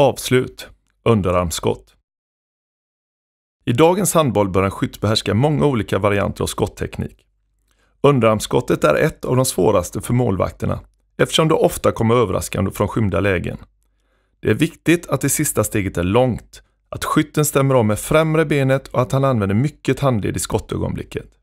Avslut. Underarmsskott. I dagens handboll bör en skytt behärska många olika varianter av skottteknik. Underarmsskottet är ett av de svåraste för målvakterna eftersom det ofta kommer överraskande från skymda lägen. Det är viktigt att det sista steget är långt, att skytten stämmer av med främre benet och att han använder mycket handled i skottögonblicket.